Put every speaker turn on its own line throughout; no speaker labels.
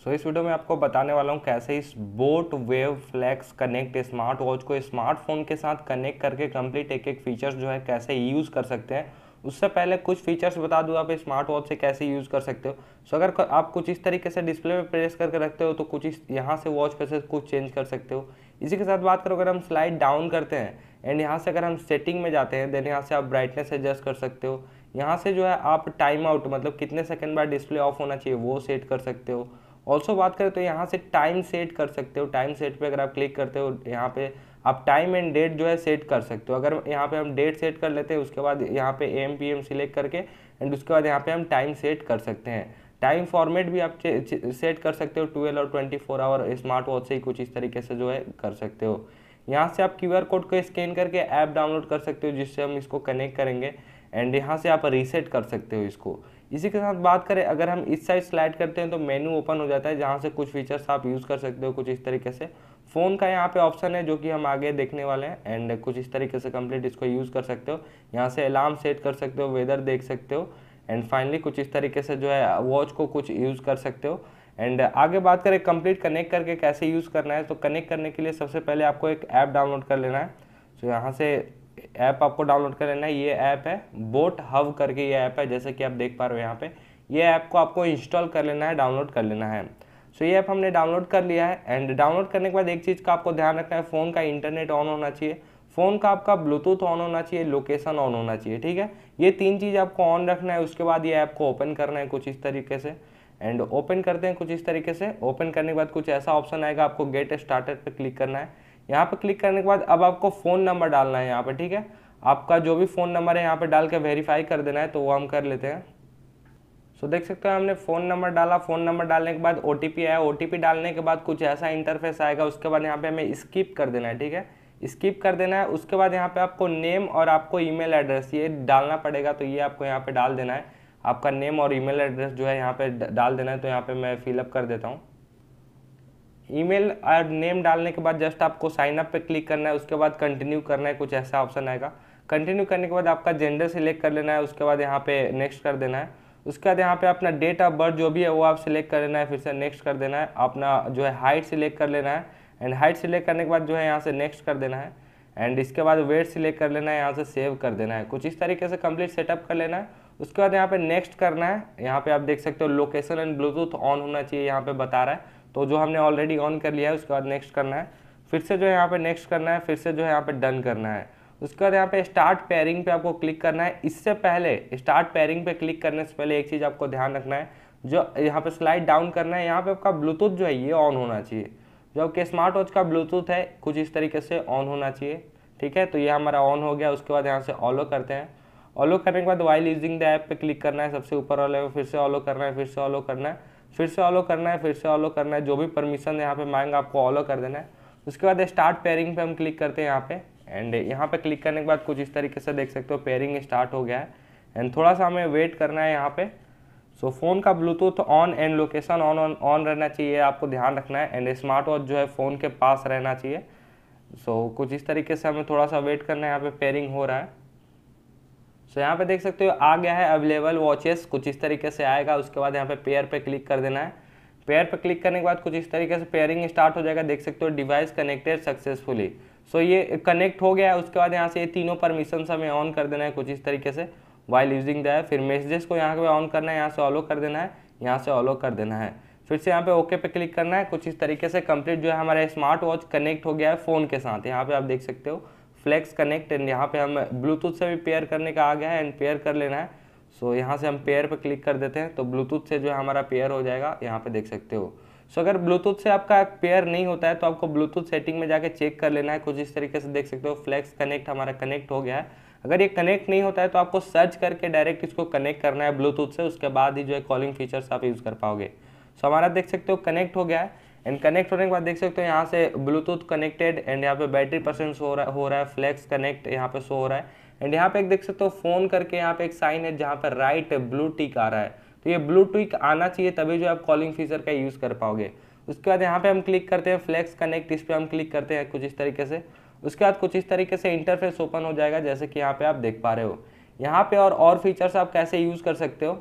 सो so, इस video में आपको बताने वाला हूँ कैसे इस boAt wave flex connect smart watch को स्मार्टफोन के साथ कनेक्ट करके कंप्लीट एक एक फीचर्स जो है कैसे यूज़ कर सकते हैं उससे पहले कुछ फीचर्स बता दूँ आप स्मार्ट वॉच से कैसे यूज़ कर सकते हो सो so, अगर आप कुछ इस तरीके से डिस्प्ले में प्रेस करके रखते हो तो कुछ इस यहाँ से वॉच पे से कुछ चेंज कर सकते हो इसी के साथ बात करो अगर हम स्लाइड डाउन करते हैं एंड यहाँ से अगर हम सेटिंग में जाते हैं देन यहाँ से आप ब्राइटनेस एडजस्ट कर सकते हो यहाँ से जो है आप टाइम आउट मतलब कितने सेकेंड बाद डिस्प्ले ऑफ होना चाहिए वो सेट कर सकते हो ऑल्सो बात करें तो यहाँ से टाइम सेट कर सकते हो टाइम सेट पे अगर आप क्लिक करते हो यहाँ पे आप टाइम एंड डेट जो है सेट कर सकते हो अगर यहाँ पे हम डेट सेट कर लेते हैं उसके बाद यहाँ पे एम पी एम सिलेक्ट करके एंड उसके बाद यहाँ पे हम टाइम सेट कर सकते हैं टाइम फॉर्मेट भी आप सेट कर सकते हो ट्वेल्व और twenty four hour smart watch से ही कुछ इस तरीके से जो है कर सकते हो यहाँ से आप क्यू आर कोड को स्कैन करके ऐप डाउनलोड कर सकते हो जिससे हम इसको कनेक्ट करेंगे एंड यहाँ से आप रीसेट कर सकते हो इसको इसी के साथ बात करें अगर हम इस साइड स्लाइड करते हैं तो मेनू ओपन हो जाता है जहाँ से कुछ फीचर्स आप यूज़ कर सकते हो कुछ इस तरीके से फ़ोन का यहाँ पे ऑप्शन है जो कि हम आगे देखने वाले हैं एंड कुछ इस तरीके से कंप्लीट इसको यूज़ कर सकते हो यहाँ से अलार्म सेट कर सकते हो वेदर देख सकते हो एंड फाइनली कुछ इस तरीके से जो है वॉच को कुछ यूज़ कर सकते हो एंड आगे बात करें कंप्लीट कनेक्ट करके कैसे यूज़ करना है तो कनेक्ट करने के लिए सबसे पहले आपको एक ऐप डाउनलोड कर लेना है सो तो so, यहाँ से ऐप आपको डाउनलोड कर लेना है ये ऐप है बोट हव करके ये ऐप है जैसे कि आप देख पा रहे हो यहाँ पे ये ऐप को आपको इंस्टॉल कर लेना है डाउनलोड कर लेना है सो so, ये ऐप हमने डाउनलोड कर लिया है एंड डाउनलोड करने के बाद एक चीज़ का आपको ध्यान रखना है फ़ोन का इंटरनेट ऑन होना चाहिए फ़ोन का आपका ब्लूटूथ ऑन होना चाहिए लोकेशन ऑन होना चाहिए ठीक है ये तीन चीज़ आपको ऑन रखना है उसके बाद ये ऐप को ओपन करना है कुछ इस तरीके से एंड ओपन करते हैं कुछ इस तरीके से ओपन करने के बाद कुछ ऐसा ऑप्शन आएगा आपको गेट स्टार्टर पर क्लिक करना है यहाँ पर क्लिक करने के बाद अब आपको फ़ोन नंबर डालना है यहाँ पर ठीक है आपका जो भी फ़ोन नंबर है यहाँ पर डाल के वेरीफाई कर देना है तो वो हम कर लेते हैं सो देख सकते हो हमने फ़ोन नंबर डाला फ़ोन नंबर डालने के बाद ओ आया ओ डालने के बाद कुछ ऐसा इंटरफेस आएगा उसके बाद यहाँ पर हमें स्किप कर देना है ठीक है स्किप कर देना है उसके बाद यहाँ पे आपको नेम और आपको ईमेल एड्रेस ये डालना पड़ेगा तो ये आपको यहाँ पे डाल देना है आपका नेम और ईमेल एड्रेस जो है यहाँ पे डाल देना है तो यहाँ पे मैं फिलअप कर देता हूँ ईमेल और नेम डालने के बाद जस्ट आपको साइन अप पे क्लिक करना है उसके बाद कंटिन्यू करना है कुछ ऐसा ऑप्शन आएगा कंटिन्यू करने के बाद आपका जेंडर सिलेक्ट कर लेना है उसके बाद यहाँ पे नेक्स्ट कर देना है उसके बाद यहाँ पे अपना डेट ऑफ बर्थ जो भी है वो आप सिलेक्ट कर लेना है फिर से नेक्स्ट कर देना है अपना जो है हाइट सिलेक्ट कर लेना है एंड हाइट सिलेक्ट करने के बाद जो है यहाँ से नेक्स्ट कर देना है एंड इसके बाद वेट सिलेक्ट कर लेना है यहाँ से सेव कर देना है कुछ इस तरीके से कंप्लीट सेटअप कर लेना है उसके बाद यहाँ पे नेक्स्ट करना है यहाँ पे आप देख सकते हो लोकेशन एंड ब्लूटूथ ऑन होना चाहिए यहाँ पे बता रहा है तो जो हमने ऑलरेडी ऑन कर लिया है उसके बाद नेक्स्ट करना है फिर से जो है यहाँ पे नेक्स्ट करना है फिर से जो है यहाँ पे डन करना है उसके बाद यहाँ पे स्टार्ट पेयरिंग पे आपको क्लिक करना है इससे पहले स्टार्ट पेयरिंग पे क्लिक करने से पहले एक चीज़ आपको ध्यान रखना है जो यहाँ पे स्लाइड डाउन करना है यहाँ पे आपका ब्लूटूथ जो है ये ऑन होना चाहिए जो आपके स्मार्ट वॉच का ब्लूटूथ है कुछ इस तरीके से ऑन होना चाहिए ठीक है तो ये हमारा ऑन हो गया उसके बाद यहाँ से ऑलो करते हैं ऑलो करने के बाद वाइल यूजिंग द ऐप पे क्लिक करना है सबसे ऊपर वाले फिर से ऑलो करना है फिर से ऑलो करना है फिर से ऑलो करना है फिर से ऑलो करना है जो भी परमिशन यहाँ पे मांगेगा आपको ऑलो कर देना है उसके बाद स्टार्ट पेयरिंग पे हम क्लिक करते हैं यहाँ पे एंड यहाँ पे क्लिक करने के बाद कुछ इस तरीके से देख सकते हो पेयरिंग स्टार्ट हो गया है एंड थोड़ा सा हमें वेट करना है यहाँ पे सो so, फ़ोन का Bluetooth on and location on on on रहना चाहिए आपको ध्यान रखना है एंड स्मार्ट वॉच जो है फ़ोन के पास रहना चाहिए सो so, कुछ इस तरीके से हमें थोड़ा सा वेट करना है यहाँ पे पेयरिंग हो रहा है सो so, यहाँ पे देख सकते हो आ गया है अवेलेबल वॉचेस कुछ इस तरीके से आएगा उसके बाद यहाँ पे पेयर पे क्लिक कर देना है पेयर पे क्लिक करने के बाद कुछ इस तरीके से पेयरिंग स्टार्ट हो जाएगा देख सकते हो डिवाइस कनेक्टेड सक्सेसफुली सो ये कनेक्ट हो गया है उसके बाद यहाँ से ये तीनों परमिशन हमें ऑन कर देना है कुछ इस तरीके से वाइल यूजिंग द फिर मैसेजेस को यहाँ पे ऑन करना है यहाँ से ऑलो कर देना है यहाँ से ऑलो कर देना है फिर से यहाँ पे ओके पे क्लिक करना है कुछ इस तरीके से कंप्लीट जो है हमारा स्मार्ट वॉच कनेक्ट हो गया है फ़ोन के साथ यहाँ पे आप देख सकते हो फ्लेक्स कनेक्ट एंड यहाँ पे हम ब्लूटूथ से भी पेयर करने का आ गया है एंड पेयर कर लेना है सो so, यहाँ से हम पेयर पे क्लिक कर देते हैं तो ब्लूटूथ से जो है हमारा पेयर हो जाएगा यहाँ पे देख सकते हो सो so, अगर ब्लूटूथ से आपका पेयर नहीं होता है तो आपको ब्लूटूथ सेटिंग में जाके चेक कर लेना है कुछ इस तरीके से देख सकते हो फ्लेक्स कनेक्ट हमारा कनेक्ट हो गया है अगर ये कनेक्ट नहीं होता है तो आपको सर्च करके डायरेक्ट इसको कनेक्ट करना है ब्लूटूथ से उसके बाद ही जो है कॉलिंग फीचर्स आप यूज़ कर पाओगे सो so, हमारा देख सकते हो कनेक्ट हो गया है एंड कनेक्ट होने के बाद देख सकते हो यहाँ से ब्लूटूथ कनेक्टेड एंड यहाँ पे बैटरी परसेंट हो रहा हो रहा है फ्लैक्स कनेक्ट यहाँ पे शो हो रहा है एंड यहाँ पे एक देख सकते हो फोन करके यहाँ पे एक साइन है जहाँ पे राइट ब्लू टिक आ रहा है तो ये ब्लू टिक आना चाहिए तभी जो आप कॉलिंग फीचर का यूज़ कर पाओगे उसके बाद यहाँ पे हम क्लिक करते हैं फ्लैक्स कनेक्ट इस पर हम क्लिक करते हैं कुछ इस तरीके से उसके बाद कुछ इस तरीके से इंटरफेस ओपन हो जाएगा जैसे कि यहाँ पे आप देख पा रहे हो यहाँ पे और और फीचर्स आप कैसे यूज़ कर सकते हो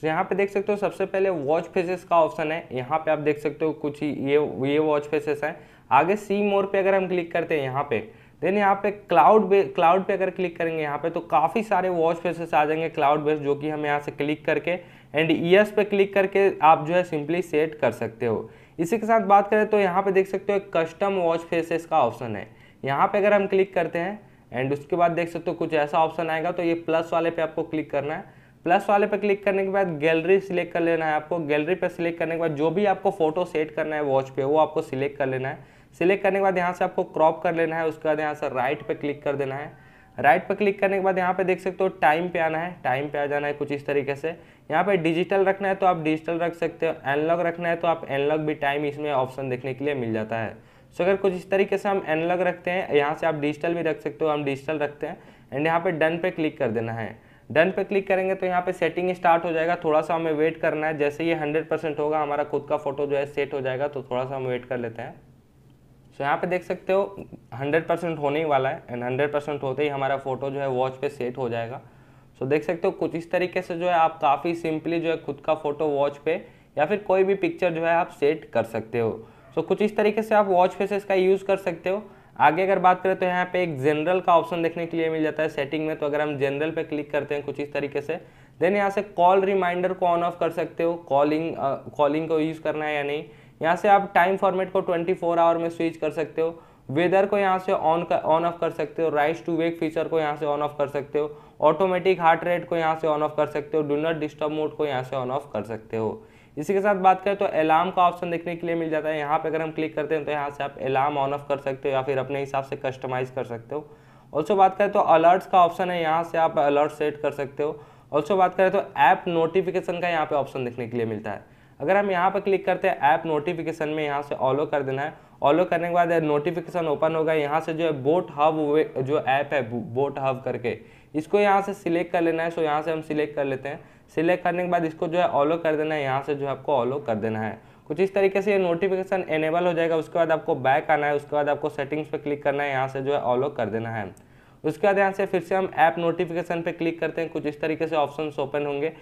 तो यहाँ पे देख सकते हो सबसे पहले वॉच फेसेस का ऑप्शन है यहाँ पे आप देख सकते हो कुछ ये ये वॉच फेसेस हैं आगे सी मोर पे अगर हम क्लिक करते हैं यहाँ पे देन यहाँ पे क्लाउड बे क्लाउड पे अगर क्लिक करेंगे यहाँ पे तो काफ़ी सारे वॉच फेसेस आ जाएंगे क्लाउड बेस्ड जो कि हम यहाँ से क्लिक करके एंड ईयर्स पे क्लिक करके आप जो है सिंपली सेट कर सकते हो इसी के साथ बात करें तो यहाँ पे देख सकते हो कस्टम वॉच फेसेस का ऑप्शन है यहाँ पे अगर हम क्लिक करते हैं एंड उसके बाद देख सकते हो कुछ ऐसा ऑप्शन आएगा तो ये प्लस वाले पे आपको क्लिक करना है प्लस वाले पे क्लिक करने के बाद गैलरी सिलेक्ट कर लेना है आपको गैलरी पे सिलेक्ट करने के बाद जो भी आपको फोटो सेट करना है वॉच पे वो आपको सिलेक्ट कर लेना है सिलेक्ट करने के बाद यहाँ से आपको क्रॉप कर लेना है उसके बाद यहाँ से राइट पे क्लिक कर देना है राइट पर क्लिक करने के बाद यहाँ पे देख सकते हो टाइम पे आना है टाइम पे आ जाना है कुछ इस तरीके से यहाँ पे डिजिटल रखना है तो आप डिजिटल रख सकते हो एनलॉग रखना है तो आप एनलॉग भी टाइम इसमें ऑप्शन देखने के लिए मिल जाता है सो so, अगर कुछ इस तरीके से हम एनलॉग रखते हैं यहाँ से आप डिजिटल भी रख सकते हो हम डिजिटल रखते हैं एंड यहाँ पे डन पे क्लिक कर देना है डन पे क्लिक करेंगे तो यहाँ पे सेटिंग स्टार्ट हो जाएगा थोड़ा सा हमें वेट करना है जैसे ये हंड्रेड परसेंट होगा हमारा खुद का फोटो जो है सेट हो जाएगा तो थोड़ा सा हम वेट कर लेते हैं सो so, यहाँ पे देख सकते हो हंड्रेड परसेंट होने ही वाला है एंड हंड्रेड परसेंट होते ही हमारा फोटो जो है वॉच पे सेट हो जाएगा सो so, देख सकते हो कुछ इस तरीके से जो है आप काफ़ी सिंपली जो है खुद का फोटो वॉच पे या फिर कोई भी पिक्चर जो है आप सेट कर सकते हो सो so, कुछ इस तरीके से आप वॉच पे से इसका यूज़ कर सकते हो आगे अगर बात करें तो यहाँ पे एक जनरल का ऑप्शन देखने के लिए मिल जाता है सेटिंग में तो अगर हम जनरल पे क्लिक करते हैं कुछ इस तरीके से देन यहाँ से कॉल रिमाइंडर को ऑन ऑफ कर सकते हो कॉलिंग कॉलिंग को यूज़ करना है या नहीं यहाँ से आप टाइम फॉर्मेट को 24 आवर में स्विच कर सकते हो वेदर को यहाँ से ऑन ऑन ऑफ कर सकते हो राइस टू वेक फीचर को यहाँ से ऑन ऑफ कर सकते हो ऑटोमेटिक हार्ट रेट को यहाँ से ऑन ऑफ कर सकते हो डू नॉट डिस्टर्ब मोड को यहाँ से ऑन ऑफ कर सकते हो इसी के साथ बात करें तो अलार्म का ऑप्शन देखने के लिए मिल जाता है यहाँ पे अगर हम क्लिक करते हैं तो यहाँ से आप अलार्म ऑन ऑफ कर सकते हो या फिर अपने हिसाब से कस्टमाइज़ कर सकते हो ऑल्सो बात करें तो अलर्ट्स का ऑप्शन है यहाँ से आप अलर्ट सेट कर सकते हो ऑल्सो बात करें तो ऐप नोटिफिकेशन का यहाँ पे ऑप्शन देखने के लिए मिलता है अगर हम यहाँ पर क्लिक करते हैं ऐप नोटिफिकेशन में यहाँ से ऑलो कर देना है ऑलो करने के बाद नोटिफिकेशन ओपन होगा यहाँ से जो है बोट हब जो ऐप है बोट हब करके इसको यहाँ से सिलेक्ट कर लेना है सो यहाँ से हम सिलेक्ट कर लेते हैं सिलेक्ट करने के बाद इसको जो है ऑलो कर देना है यहाँ से जो है आपको ऑलो कर देना है कुछ इस तरीके से ये नोटिफिकेशन एनेबल हो जाएगा उसके बाद आपको बैक आना है उसके बाद आपको सेटिंग्स पे क्लिक करना है यहाँ से जो है ऑलो कर देना है उसके बाद यहाँ से फिर से हम ऐप नोटिफिकेशन पे क्लिक करते हैं कुछ इस तरीके से ऑप्शंस ओपन होंगे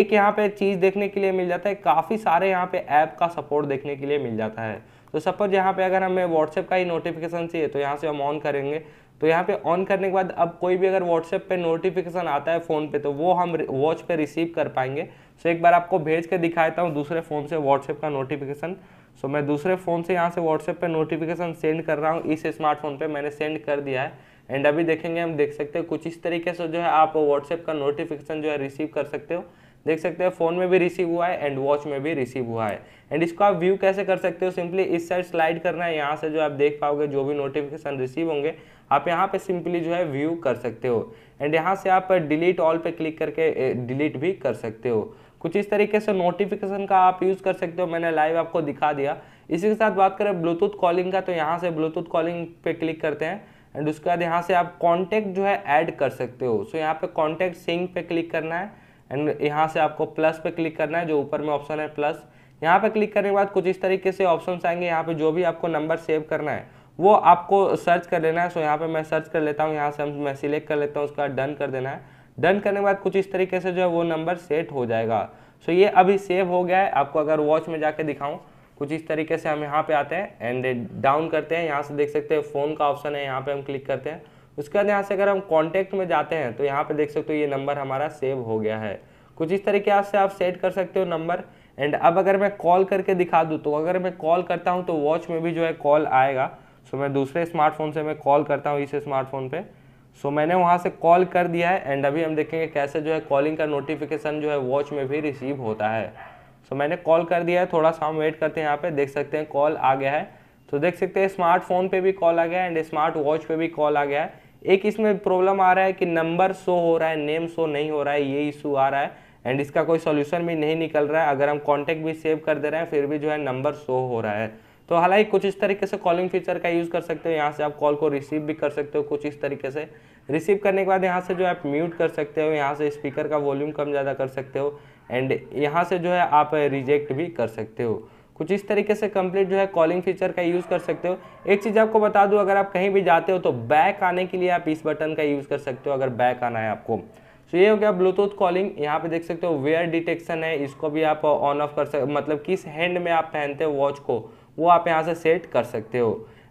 एक यहाँ पे चीज़ देखने के लिए मिल जाता है काफ़ी सारे यहाँ पे ऐप का सपोर्ट देखने के लिए मिल जाता है तो सपोज यहाँ पे अगर हमें व्हाट्सएप का ही नोटिफिकेशन चाहिए तो यहाँ से हम ऑन करेंगे तो यहाँ पे ऑन करने के बाद अब कोई भी अगर व्हाट्सएप पे नोटिफिकेशन आता है फ़ोन पे तो वो हम वॉच पे रिसीव कर पाएंगे सो एक बार आपको भेज के दिखाता हूँ दूसरे फ़ोन से व्हाट्सएप का नोटिफिकेशन सो मैं दूसरे फ़ोन से यहाँ से व्हाट्सएप पे नोटिफिकेशन सेंड कर रहा हूँ इस स्मार्टफोन पे मैंने सेंड कर दिया है एंड अभी देखेंगे हम देख सकते हो कुछ इस तरीके से जो है आप व्हाट्सएप का नोटिफिकेशन जो है रिसीव कर सकते हो देख सकते हो फोन में भी रिसीव हुआ है एंड वॉच में भी रिसीव हुआ है एंड इसको आप व्यू कैसे कर सकते हो सिंपली इस साइड स्लाइड करना है यहाँ से जो आप देख पाओगे जो भी नोटिफिकेशन रिसीव होंगे आप यहाँ पे सिंपली जो है व्यू कर सकते हो एंड यहाँ से आप डिलीट ऑल पे क्लिक करके डिलीट भी कर सकते हो कुछ इस तरीके से नोटिफिकेशन का आप यूज़ कर सकते हो मैंने लाइव आपको दिखा दिया इसी के साथ बात करें ब्लूटूथ कॉलिंग का तो यहाँ से ब्लूटूथ कॉलिंग पे क्लिक करते हैं एंड उसके बाद यहाँ से आप कॉन्टैक्ट जो है ऐड कर सकते हो सो so यहाँ पे कॉन्टैक्ट सिंग पे क्लिक करना है एंड यहाँ से आपको प्लस पे क्लिक करना है जो ऊपर में ऑप्शन है प्लस यहाँ पे क्लिक करने के बाद कुछ इस तरीके से ऑप्शन आएंगे यहाँ पे जो भी आपको नंबर सेव करना है वो आपको सर्च कर लेना है सो यहाँ पे मैं सर्च कर लेता हूँ यहाँ से मैं सिलेक्ट कर लेता हूँ उसका डन कर देना है डन करने के बाद कुछ इस तरीके से जो है वो नंबर सेट हो जाएगा सो ये अभी सेव हो गया है आपको अगर वॉच में जाके दिखाऊँ कुछ इस तरीके से हम यहाँ पे आते हैं एंड डाउन करते हैं यहाँ से देख सकते हैं फ़ोन का ऑप्शन है यहाँ पे हम क्लिक करते हैं उसके बाद यहाँ से अगर हम कॉन्टैक्ट में जाते हैं तो यहाँ पे देख सकते हो ये नंबर हमारा सेव हो गया है कुछ इस तरीके से आप सेट कर सकते हो नंबर एंड अब अगर मैं कॉल करके दिखा दूँ तो अगर मैं कॉल करता हूँ तो वॉच में भी जो है कॉल आएगा सो मैं दूसरे स्मार्टफोन से मैं कॉल करता हूँ इस स्मार्टफोन पे सो मैंने वहाँ से कॉल कर दिया है एंड अभी हम देखेंगे कैसे जो है कॉलिंग का नोटिफिकेशन जो है वॉच में भी रिसीव होता है सो मैंने कॉल कर दिया है थोड़ा सा हम वेट करते हैं यहाँ पे देख सकते हैं कॉल आ गया है तो देख सकते हैं स्मार्टफोन पे भी कॉल आ गया है एंड स्मार्ट वॉच पे भी कॉल आ गया है एक इसमें प्रॉब्लम आ रहा है कि नंबर शो हो रहा है नेम शो नहीं हो रहा है ये इशू आ रहा है एंड इसका कोई सोल्यूशन भी नहीं निकल रहा है अगर हम कॉन्टेक्ट भी सेव कर दे रहे हैं फिर भी जो है नंबर शो हो रहा है तो हालांकि कुछ इस तरीके से कॉलिंग फीचर का यूज़ कर सकते हो यहाँ से आप कॉल को रिसीव भी कर सकते हो कुछ इस तरीके से रिसीव करने के बाद यहाँ से जो है आप म्यूट कर सकते हो यहाँ से स्पीकर का वॉल्यूम कम ज़्यादा कर सकते हो एंड यहाँ से जो है आप रिजेक्ट भी कर सकते हो कुछ इस तरीके से कंप्लीट जो है कॉलिंग फीचर का यूज़ कर सकते हो एक चीज़ आपको बता दूँ अगर आप कहीं भी जाते हो तो बैक आने के लिए आप इस बटन का यूज़ कर सकते हो अगर बैक आना है आपको तो ये हो गया ब्लूटूथ कॉलिंग यहाँ पे देख सकते हो वेयर डिटेक्शन है इसको भी आप ऑन ऑफ कर सकते मतलब किस हैंड में आप पहनते हो वॉच को वो आप यहाँ से सेट कर सकते हो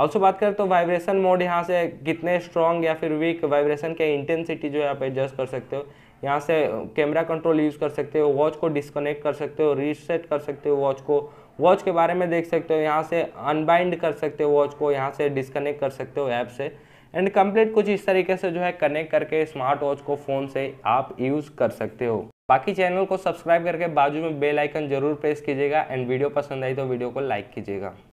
ऑल्सो बात करें तो वाइब्रेशन मोड यहाँ से कितने स्ट्रॉन्ग या फिर वीक वाइब्रेशन के इंटेंसिटी जो है आप एडजस्ट कर सकते हो यहाँ से कैमरा कंट्रोल यूज़ कर सकते हो वॉच को डिस्कनेक्ट कर सकते हो रीसेट कर सकते हो वॉच को वॉच के बारे में देख सकते हो यहाँ से अनबाइंड कर सकते हो वॉच को यहाँ से डिस्कनेक्ट कर सकते हो ऐप से एंड कंप्लीट कुछ इस तरीके से जो है कनेक्ट करके स्मार्ट वॉच को फ़ोन से आप यूज़ कर सकते हो बाकी चैनल को सब्सक्राइब करके बाजू में बेल आइकन जरूर प्रेस कीजिएगा एंड वीडियो पसंद आई तो वीडियो को लाइक कीजिएगा